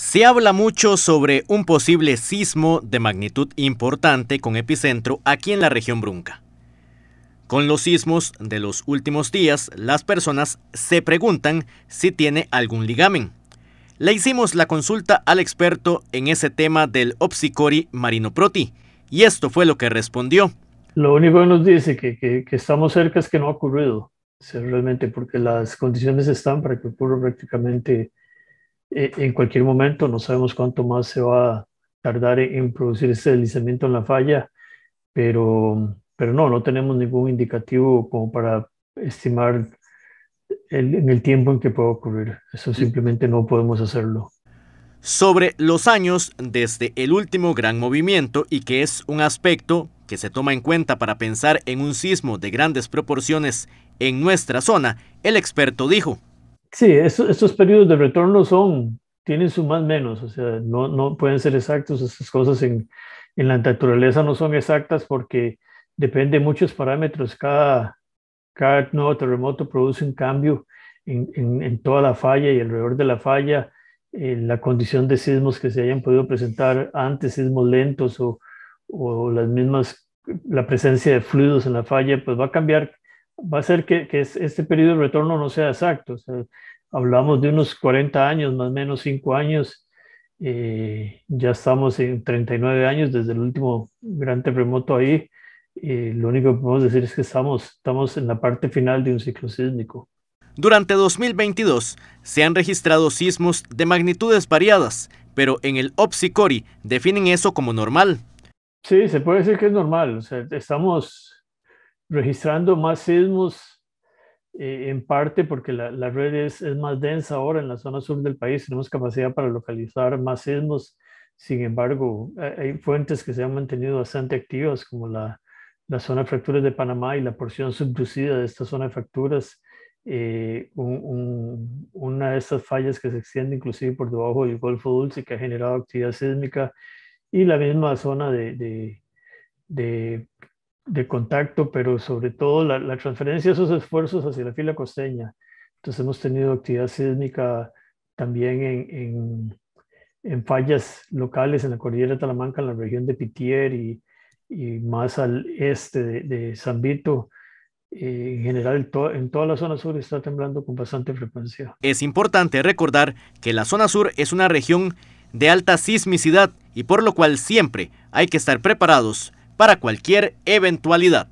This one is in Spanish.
Se habla mucho sobre un posible sismo de magnitud importante con epicentro aquí en la región Brunca. Con los sismos de los últimos días, las personas se preguntan si tiene algún ligamen. Le hicimos la consulta al experto en ese tema del Opsicori Proti y esto fue lo que respondió. Lo único que nos dice que, que, estamos cerca es que no ha ocurrido realmente porque las condiciones están para que ocurra prácticamente eh, en cualquier momento, no sabemos cuánto más se va a tardar en producir ese deslizamiento en la falla, pero, pero no, no tenemos ningún indicativo como para estimar en el tiempo en que puede ocurrir. Eso simplemente no podemos hacerlo. Sobre los años desde el último gran movimiento y que es un aspecto que se toma en cuenta para pensar en un sismo de grandes proporciones en nuestra zona, el experto dijo. Sí, estos periodos de retorno son, tienen su más menos, o sea, no, no pueden ser exactos, estas cosas en, en la naturaleza no son exactas porque depende de muchos parámetros, cada, cada nuevo terremoto produce un cambio en, en, toda la falla y alrededor de la falla, eh, la condición de sismos que se hayan podido presentar antes, sismos lentos o, o las mismas, la presencia de fluidos en la falla, pues va a cambiar va a ser que, este periodo de retorno no sea exacto. hablamos de unos 40 años, más o menos 5 años. Eh, ya estamos en 39 años desde el último gran terremoto ahí. lo único que podemos decir es que estamos, estamos en la parte final de un ciclo sísmico. Durante 2022 se han registrado sismos de magnitudes variadas, pero en el OPSICORI definen eso como normal. Sí, se puede decir que es normal. estamos registrando más sismos, eh, en parte porque la, red es, más densa ahora en la zona sur del país, tenemos capacidad para localizar más sismos, sin embargo, hay fuentes que se han mantenido bastante activas, como la, la zona de fracturas de Panamá y la porción subducida de esta zona de fracturas, eh, una de estas fallas que se extiende inclusive por debajo del Golfo Dulce que ha generado actividad sísmica y la misma zona de, de de contacto, pero sobre todo la, transferencia de esos esfuerzos hacia la fila costeña. Entonces hemos tenido actividad sísmica también en, en, fallas locales en la cordillera de Talamanca, en la región de Pitier y, y más al este de, de San Vito, eh, en general en toda la zona sur está temblando con bastante frecuencia. Es importante recordar que la zona sur es una región de alta sismicidad y por lo cual siempre hay que estar preparados para cualquier eventualidad.